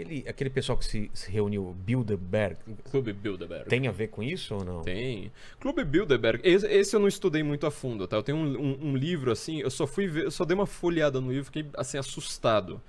Aquele, aquele pessoal que se, se reuniu, Bilderberg. Clube Bilderberg. Tem a ver com isso ou não? Tem. Clube Bilderberg. Esse, esse eu não estudei muito a fundo, tá? Eu tenho um, um, um, livro assim, eu só fui ver, eu só dei uma folheada no livro, fiquei assim, assustado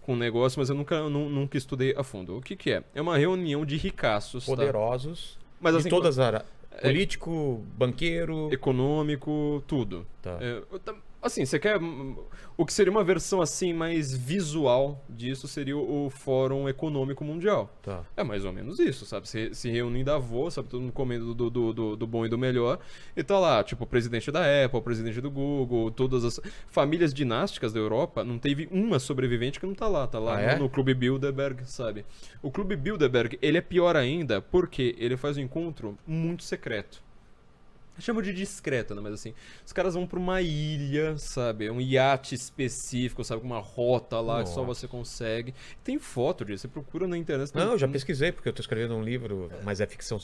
com o negócio, mas eu nunca, eu nunca estudei a fundo. O que, que é? É uma reunião de ricaços. Tá? Poderosos. Tá? Mas, assim, de todas é as áreas. É político, é, banqueiro. Econômico, tudo. Tá. É, eu, Assim, você quer. Hum, hum, o que seria uma versão assim mais visual disso seria o Fórum Econômico Mundial. Tá. É mais ou menos isso, sabe? Se, se reúne em Davos, sabe? Todo mundo comendo do, do, do, do, bom e do melhor. E tá lá, tipo, o presidente da Apple, o presidente do Google, todas as famílias dinásticas da Europa, não teve uma sobrevivente que não tá lá. Tá lá ah, é? no Clube Bilderberg, sabe? O Clube Bilderberg, ele é pior ainda porque ele faz um encontro muito secreto. Chamo de discreta, né? Mas assim, os caras vão pra uma ilha, sabe? Um iate específico, sabe? Com uma rota lá Nossa. que só você consegue. Tem foto disso, você procura na internet. Não, tem... eu já pesquisei, porque eu tô escrevendo um livro, mas é ficção.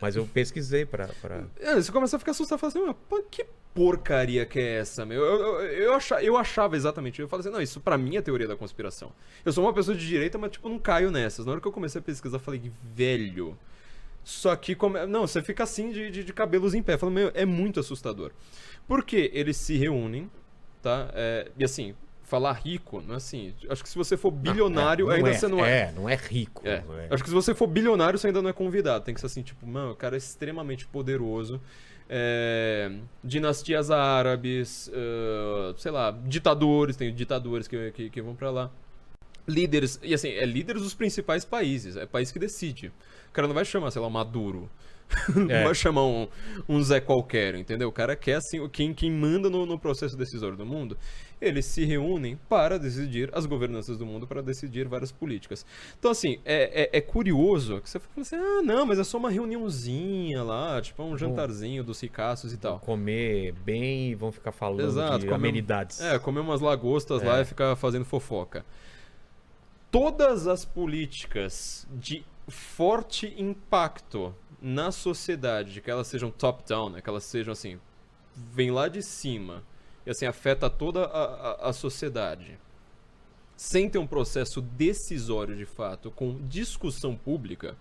Mas eu pesquisei pra. pra... É, você começa a ficar assustado e fala assim, que porcaria que é essa, meu? Eu, eu, eu, achava, eu achava exatamente. Eu falei assim, não, isso pra mim é teoria da conspiração. Eu sou uma pessoa de direita, mas tipo, não caio nessas. Na hora que eu comecei a pesquisar, eu falei, velho. Só que, como, não, você fica assim de, de, de cabelos em pé. Fala, meu, é muito assustador. Porque eles se reúnem, tá? É, e assim, falar rico, não é assim. Acho que se você for bilionário, não, é, não ainda é, você não é. É, não é rico. É. é. Acho que se você for bilionário, você ainda não é convidado. Tem que ser assim, tipo, mano, o cara é extremamente poderoso. É, dinastias árabes, uh, sei lá, ditadores, tem ditadores que, que, que vão para lá líderes, e assim, é líderes dos principais países, é país que decide. O cara não vai chamar, sei lá, Maduro. não é. vai chamar um, um, Zé qualquer, entendeu? O cara quer, assim, quem, quem manda no, no processo decisório do mundo, eles se reúnem para decidir as governanças do mundo, para decidir várias políticas. Então, assim, é, é, é curioso que você fala assim, ah, não, mas é só uma reuniãozinha lá, tipo um jantarzinho dos ricaços e tal. comer bem e vão ficar falando Exato, de comer, amenidades. É, comer umas lagostas é. lá e ficar fazendo fofoca todas as políticas de forte impacto na sociedade, que elas sejam top-down, né? que elas sejam assim, vem lá de cima e assim afeta toda a, a, a sociedade, sem ter um processo decisório de fato, com discussão pública,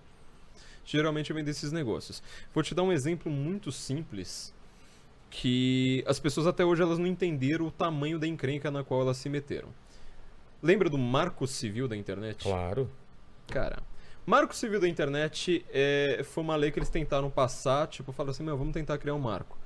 geralmente vem desses negócios. Vou te dar um exemplo muito simples que as pessoas até hoje elas não entenderam o tamanho da encrenca na qual elas se meteram. Lembra do Marco Civil da internet? Claro. Cara, Marco Civil da internet é, foi uma lei que eles tentaram passar, tipo, falaram assim, meu, vamos tentar criar um marco.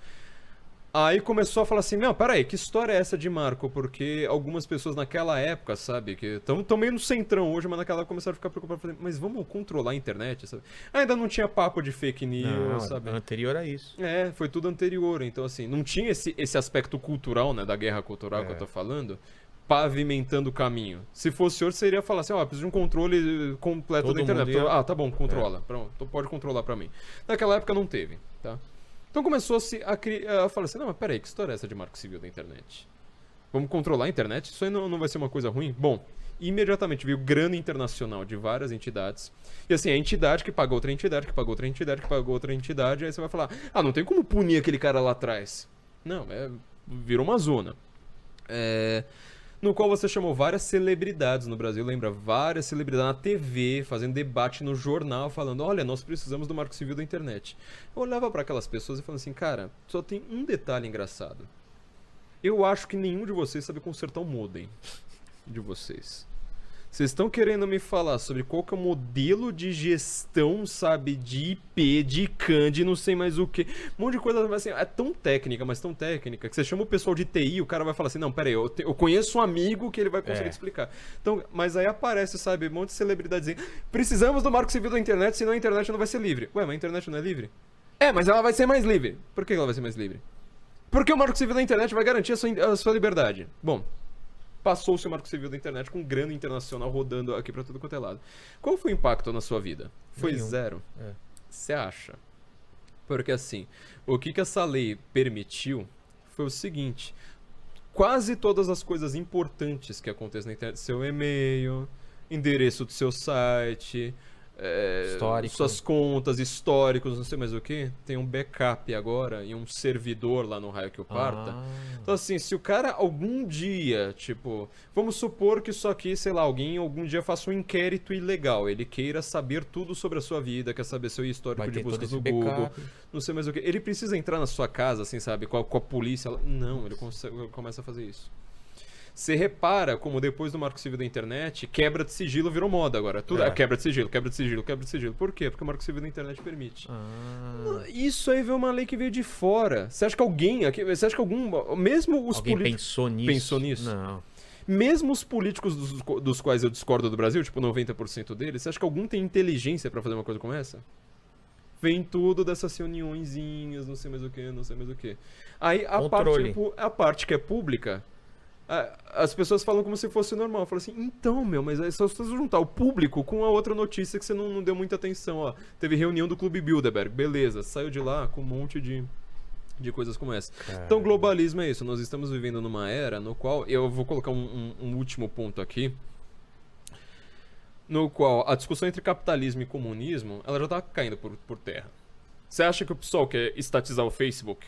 Aí começou a falar assim, não, peraí, que história é essa de marco? Porque algumas pessoas naquela época, sabe, que estão meio no centrão hoje, mas naquela época começaram a ficar preocupadas, mas vamos controlar a internet, sabe? Ainda não tinha papo de fake news, não, sabe? Anterior a isso. É, foi tudo anterior, então assim, não tinha esse, esse aspecto cultural, né, da guerra cultural é. que eu é. tô falando, pavimentando o caminho. Se fosse o senhor, seria falar assim, ó, oh, preciso de um controle eh, completo Todo da internet. Ia... Ah, tá bom, controla. É. Pronto, então pode controlar para mim. Naquela época não teve, tá? Então começou-se a, cri... a falar assim, não, mas peraí, que história é essa de marco civil da internet? Vamos controlar a internet? Isso aí não, não vai ser uma coisa ruim? Bom, imediatamente veio grana internacional de várias entidades. E assim, a entidade que pagou outra entidade, que pagou outra entidade, que pagou outra entidade, aí você vai falar, ah, não tem como punir aquele cara lá atrás. Não, é... virou uma zona. É no qual você chamou várias celebridades no Brasil, lembra? Várias celebridades na TV, fazendo debate no jornal, falando: olha, nós precisamos do Marco Civil da internet. Eu olhava para aquelas pessoas e falava assim: cara, só tem um detalhe engraçado. Eu acho que nenhum de vocês sabe consertar um modem de vocês. Vocês estão querendo me falar sobre qual que é o modelo de gestão, sabe, de IP, de CAN, de não sei mais o que. Um monte de coisa, mas assim, é tão técnica, mas tão técnica, que você chama o pessoal de TI, o cara vai falar assim, não, peraí, eu, te, eu conheço um amigo que ele vai conseguir é. explicar. Então, mas aí aparece, sabe, um monte de celebridades precisamos do marco civil da internet, senão a internet não vai ser livre. Ué, mas a internet não é livre? É, mas ela vai ser mais livre. Por que ela vai ser mais livre? Porque o marco civil da internet vai garantir a sua, a sua liberdade. Bom, passou o seu marco civil da internet com um grande internacional rodando aqui para todo quanto é lado. Qual foi o impacto na sua vida? Foi Nenhum. zero. É. Você é. acha? Porque assim, o que, que essa lei permitiu foi o seguinte: quase todas as coisas importantes que acontecem na internet, seu e-mail, endereço do seu site, é, suas contas, históricos, não sei mais o que, tem um backup agora e um servidor lá no raio que eu parta. Ah. Então, assim, se o cara algum dia, tipo, vamos supor que isso aqui, sei lá, alguém algum dia faça um inquérito ilegal, ele queira saber tudo sobre a sua vida, quer saber seu histórico de buscas no backup. Google, não sei mais o que. Ele precisa entrar na sua casa, assim, sabe, com a, com a polícia. Não, ele, consegue, ele começa a fazer isso. Você repara como depois do Marco Civil da Internet, quebra de sigilo virou moda agora. Tudo é. é quebra de sigilo, quebra de sigilo, quebra de sigilo. Por quê? Porque o Marco Civil da Internet permite. Ah. Isso aí veio uma lei que veio de fora. Você acha que alguém, você acha que algum, mesmo os políticos pensou nisso? Pensou nisso? Não. Mesmo os políticos dos, dos quais eu discordo do Brasil, tipo 90% deles, você acha que algum tem inteligência para fazer uma coisa como essa? vem tudo dessas reuniõezinhas, não sei mais o que, não sei mais o que. Aí a parte, a parte que é pública as pessoas falam como se fosse normal. Fala assim, então, meu, mas é só você juntar o público com a outra notícia que você não, não deu muita atenção, ó. Teve reunião do Clube Bilderberg, beleza. Saiu de lá com um monte de, de coisas como essa. Caramba. Então, globalismo é isso. Nós estamos vivendo numa era no qual... Eu vou colocar um, um, um último ponto aqui. No qual a discussão entre capitalismo e comunismo, ela já tá caindo por, por terra. Você acha que o pessoal quer estatizar o Facebook?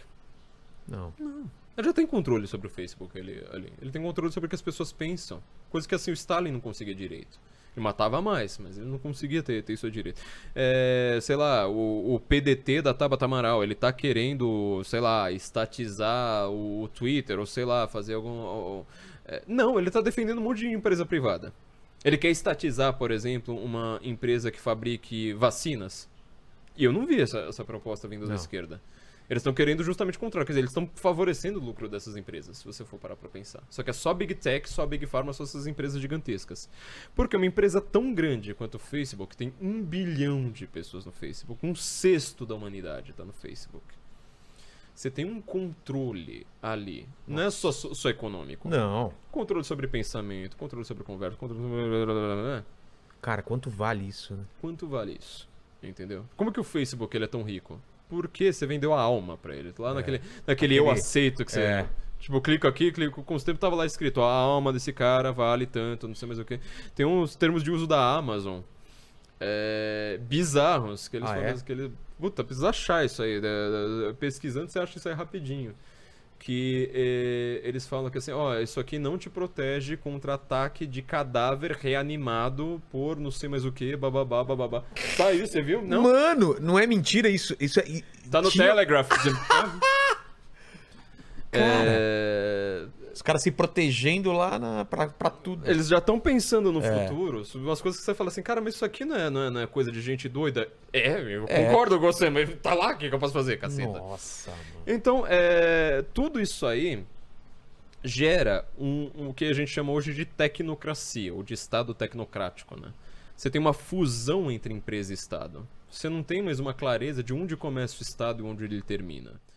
Não. Não. Ele já tem controle sobre o Facebook ele, ali. Ele tem controle sobre o que as pessoas pensam. Coisa que assim o Stalin não conseguia direito. Ele matava mais, mas ele não conseguia ter, ter isso direito. É, sei lá, o, o, PDT da Tabata Amaral, ele tá querendo, sei lá, estatizar o, o Twitter, ou sei lá, fazer algum. Ou, é, não, ele tá defendendo um monte de empresa privada. Ele quer estatizar, por exemplo, uma empresa que fabrique vacinas. E eu não vi essa, essa proposta vindo não. da esquerda. Eles estão querendo justamente o contrário, quer dizer, eles estão favorecendo o lucro dessas empresas, se você for parar para pensar. Só que é só Big Tech, só Big Pharma, só essas empresas gigantescas. Porque uma empresa tão grande quanto o Facebook, tem um bilhão de pessoas no Facebook, um sexto da humanidade está no Facebook. Você tem um controle ali. Nossa. Não é só, só econômico. Não. Controle sobre pensamento, controle sobre conversa, controle sobre... Né? Cara, quanto vale isso, né? Quanto vale isso? Entendeu? Como que o Facebook ele é tão rico? porque você vendeu a alma para ele Lá é. naquele, naquele eu aceito que você. É. Tipo, clico aqui, clico. Com o tempo tava lá escrito, a alma desse cara vale tanto, não sei mais o que. Tem uns termos de uso da Amazon é, bizarros que eles ah, falam é? que eles. Puta, precisa achar isso aí. Né? Pesquisando, você acha isso aí rapidinho que eh, eles falam que assim, ó, isso aqui não te protege contra ataque de cadáver reanimado por não sei mais o que, bababá, bababá. Tá aí, você viu? Não. Mano, não é mentira isso. Isso é. Tá no Tinha... Telegraph. é... Os caras se protegendo lá para pra, tudo. Eles já estão pensando no é. futuro sobre umas coisas que você fala assim, cara, mas isso aqui não é, não é, não é coisa de gente doida. É, eu é. concordo com você, mas tá lá, o que, que eu posso fazer, caceta? Nossa, mano. Então, é, tudo isso aí gera um, um, o que a gente chama hoje de tecnocracia, ou de Estado tecnocrático, né? Você tem uma fusão entre empresa e Estado. Você não tem mais uma clareza de onde começa o Estado e onde ele termina.